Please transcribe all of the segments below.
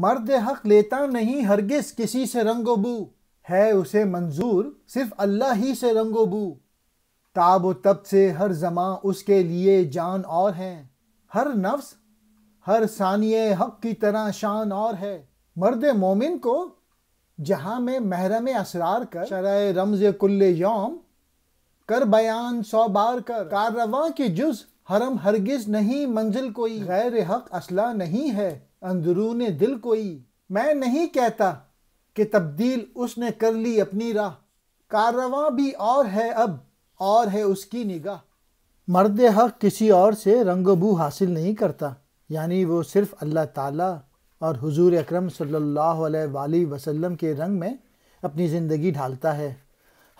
मर्द हक लेता नहीं हरगिज किसी से रंगो बू है उसे मंजूर सिर्फ अल्लाह ही से रंगो बू ताब तब से हर जमा उसके लिए जान और है हर नफ्स हर सानिय हक की तरह शान और है मर्द मोमिन को जहां में महरम असरार कर शराय रमज कुल्ले योम कर बयान सौ बार कर कारवा की जुज़ हरम हरगिज नहीं मंजिल कोई गैर हक असला नहीं है अंदरून दिल कोई मैं नहीं कहता कि तब्दील उसने कर ली अपनी राह कारवा भी और है अब और है उसकी निगाह मर्द हक किसी और से रंगबू हासिल नहीं करता यानी वो सिर्फ अल्लाह ताला और हुजूर अकरम सल्लल्लाहु अलैहि वसल्लम के रंग में अपनी ज़िंदगी ढालता है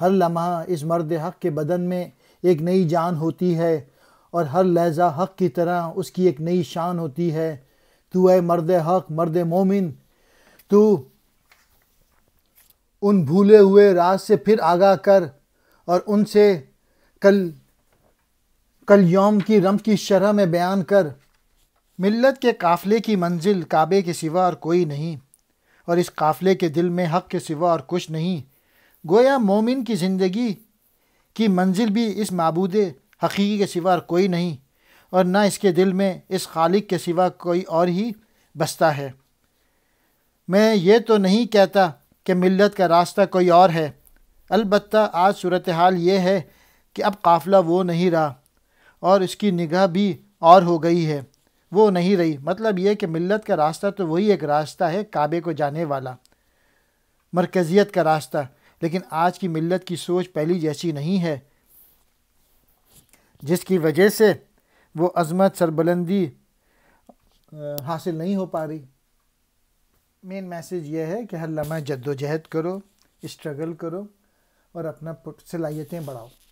हर लम्हा इस मर्द हक के बदन में एक नई जान होती है और हर लहजा हक़ की तरह उसकी एक नई शान होती है तू है मर्द हक़ मर्द मोमिन तू उन भूले हुए राज से फिर आगाह कर और उनसे कल कल योम की रम की शरह में बयान कर मिल्लत के काफ़िले की मंजिल काबे के सिवा और कोई नहीं और इस काफ़िले के दिल में हक़ के सिवा और कुछ नहीं गोया मोमिन की ज़िंदगी की मंजिल भी इस मबूदे हकीकी के सिवा और कोई नहीं और ना इसके दिल में इस खालिक के सिवा कोई और ही बसता है मैं ये तो नहीं कहता कि मिलत का रास्ता कोई और है अलबत् आज सूरत हाल ये है कि अब काफ़िला वो नहीं रहा और इसकी निगाह भी और हो गई है वो नहीं रही मतलब ये कि मिलत का रास्ता तो वही एक रास्ता है काबे को जाने वाला मरकज़ियत का रास्ता लेकिन आज की मिलत की सोच पहली जैसी नहीं है जिसकी वजह से वो अज़मत सरबुलंदी हासिल नहीं हो पा रही मेन मैसेज ये है कि हर लम्हा जद्दोजहद करो स्ट्रगल करो और अपना सलाहियतें बढ़ाओ